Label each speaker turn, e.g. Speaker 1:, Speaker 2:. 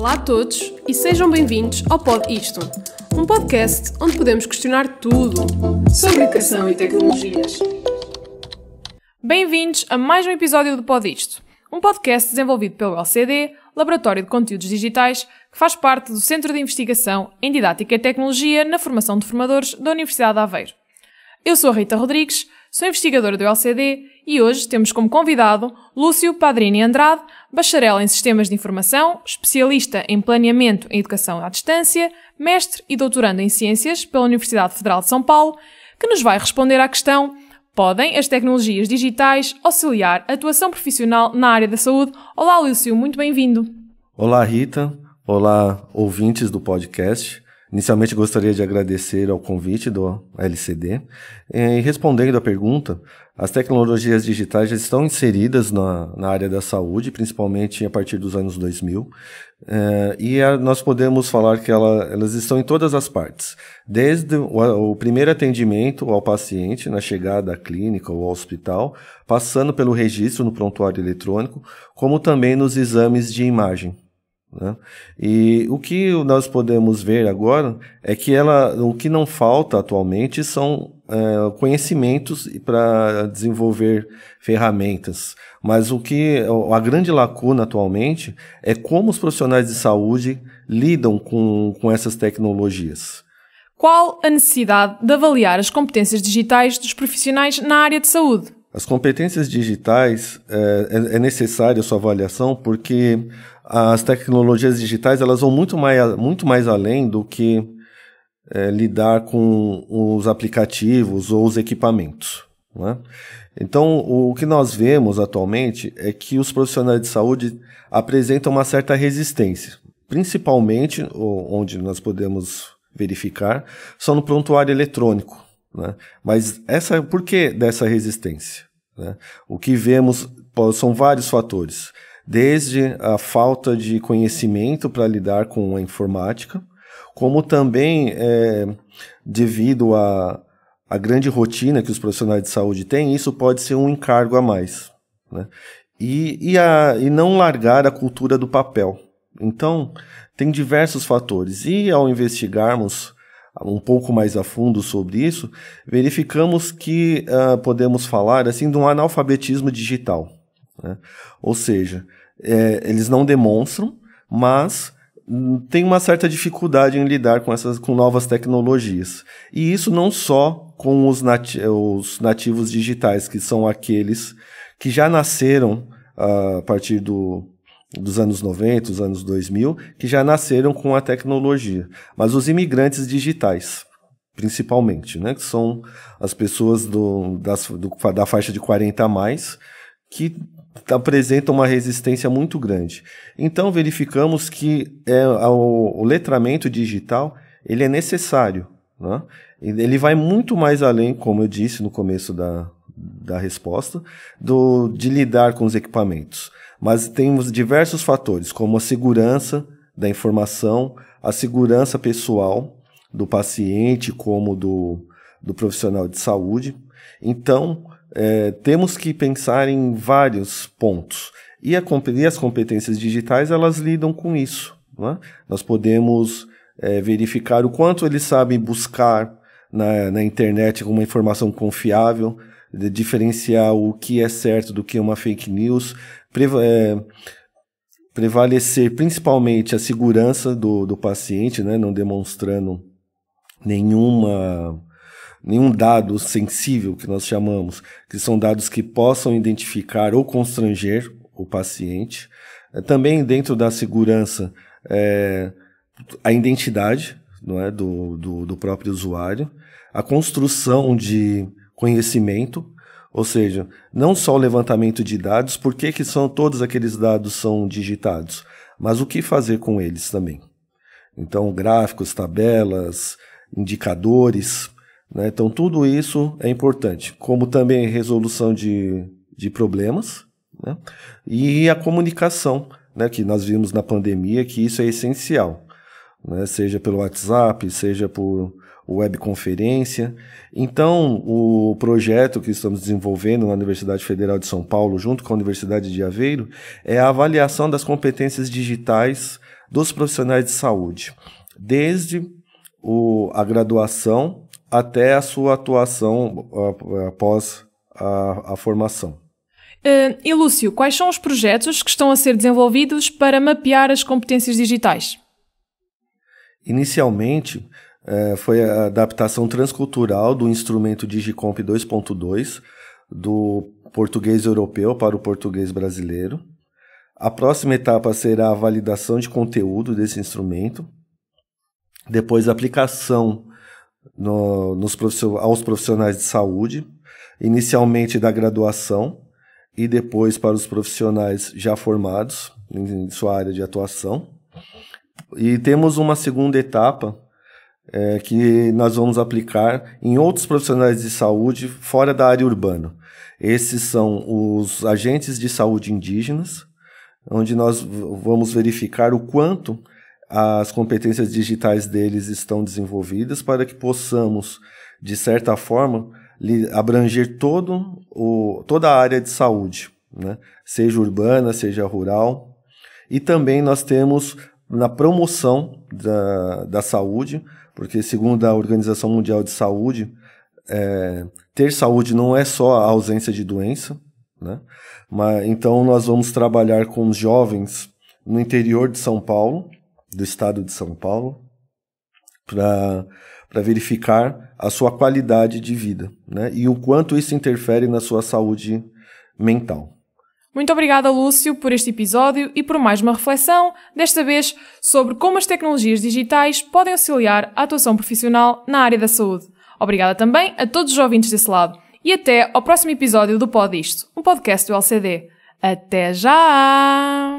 Speaker 1: Olá a todos e sejam bem-vindos ao Pod Isto, um podcast onde podemos questionar tudo sobre educação e tecnologias. Bem-vindos a mais um episódio do Pod Isto, um podcast desenvolvido pelo LCD, Laboratório de Conteúdos Digitais, que faz parte do Centro de Investigação em Didática e Tecnologia na Formação de Formadores da Universidade de Aveiro. Eu sou a Rita Rodrigues, Sou investigadora do LCD e hoje temos como convidado Lúcio Padrini Andrade, bacharel em Sistemas de Informação, especialista em Planeamento em Educação à Distância, mestre e doutorando em Ciências pela Universidade Federal de São Paulo, que nos vai responder à questão: podem as tecnologias digitais auxiliar a atuação profissional na área da saúde? Olá, Lúcio, muito bem-vindo.
Speaker 2: Olá, Rita. Olá, ouvintes do podcast. Inicialmente gostaria de agradecer ao convite do LCD eh, e respondendo à pergunta, as tecnologias digitais já estão inseridas na, na área da saúde, principalmente a partir dos anos 2000, eh, e a, nós podemos falar que ela, elas estão em todas as partes, desde o, o primeiro atendimento ao paciente na chegada à clínica ou ao hospital, passando pelo registro no prontuário eletrônico, como também nos exames de imagem. Né? E o que nós podemos ver agora é que ela, o que não falta atualmente são é, conhecimentos para desenvolver ferramentas. Mas o que a grande lacuna atualmente é como os profissionais de saúde lidam com, com essas tecnologias.
Speaker 1: Qual a necessidade de avaliar as competências digitais dos profissionais na área de saúde?
Speaker 2: As competências digitais é, é, é necessária a sua avaliação porque as tecnologias digitais elas vão muito mais, muito mais além do que é, lidar com os aplicativos ou os equipamentos. Né? Então, o, que nós vemos atualmente é que os profissionais de saúde apresentam uma certa resistência, principalmente onde nós podemos verificar, são no prontuário eletrônico. Né? Mas essa, por que dessa resistência? Né? O que vemos são vários fatores desde a falta de conhecimento para lidar com a informática, como também é, devido à a, a, grande rotina que os profissionais de saúde têm, isso pode ser um encargo a mais. Né? E, e, a, e não largar a cultura do papel. Então, tem diversos fatores. E ao investigarmos um pouco mais a fundo sobre isso, verificamos que uh, podemos falar assim de um analfabetismo digital. Né? Ou seja, é, eles não demonstram, mas hum, tem uma certa dificuldade em lidar com essas com novas tecnologias. E isso não só com os, nati os nativos digitais, que são aqueles que já nasceram uh, a partir do, dos anos 90, dos anos 2000, que já nasceram com a tecnologia, mas os imigrantes digitais principalmente, né, que são as pessoas do, das, do, da faixa de 40 a mais, que apresenta uma resistência muito grande. Então verificamos que é, o, o, letramento digital ele é necessário. Né? Ele vai muito mais além, como eu disse no começo da, da resposta, do, de lidar com os equipamentos. Mas temos diversos fatores, como a segurança da informação, a segurança pessoal do paciente, como do, do profissional de saúde. Então, é, temos que pensar em vários pontos. E, a, e, as competências digitais, elas lidam com isso. É? Nós podemos é, verificar o quanto eles sabem buscar na, na internet uma informação confiável, diferenciar o que é certo do que é uma fake news, preva é, prevalecer principalmente a segurança do, do paciente, né? não demonstrando nenhuma nenhum dado sensível, que nós chamamos, que são dados que possam identificar ou constranger o paciente. É, também dentro da segurança, é, a identidade não é, do, do, do próprio usuário, a construção de conhecimento, ou seja, não só o levantamento de dados, por que, que são todos aqueles dados são digitados, mas o que fazer com eles também. Então, gráficos, tabelas, indicadores, né? Então, tudo isso é importante, como também resolução de, de problemas né? e a comunicação, né? que nós vimos na pandemia que isso é essencial, né? seja pelo WhatsApp, seja por webconferência. Então, o projeto que estamos desenvolvendo na Universidade Federal de São Paulo, junto com a Universidade de Aveiro, é a avaliação das competências digitais dos profissionais de saúde, desde o, a graduação até a sua atuação após a, a formação.
Speaker 1: Uh, e Lúcio, quais são os projetos que estão a ser desenvolvidos para mapear as competências digitais?
Speaker 2: Inicialmente, eh, foi a adaptação transcultural do instrumento Digicomp 2.2 do português europeu para o português brasileiro. A próxima etapa será a validação de conteúdo desse instrumento, depois a aplicação no, nos profissionais, aos profissionais de saúde, inicialmente da graduação e depois para os profissionais já formados em, em sua área de atuação. E temos uma segunda etapa é, que nós vamos aplicar em outros profissionais de saúde fora da área urbana. Esses são os agentes de saúde indígenas, onde nós vamos verificar o quanto as competências digitais deles estão desenvolvidas para que possamos, de certa forma, abranger todo o, toda a área de saúde, né? seja urbana, seja rural. E também nós temos na promoção da, da saúde, porque segundo a Organização Mundial de Saúde, é, ter saúde não é só a ausência de doença, né? Mas, então nós vamos trabalhar com os jovens no interior de São Paulo, do Estado de São Paulo para verificar a sua qualidade de vida né? e o quanto isso interfere na sua saúde mental.
Speaker 1: Muito obrigada, Lúcio, por este episódio e por mais uma reflexão, desta vez sobre como as tecnologias digitais podem auxiliar a atuação profissional na área da saúde. Obrigada também a todos os ouvintes desse lado e até ao próximo episódio do Pod Isto, um podcast do LCD. Até já!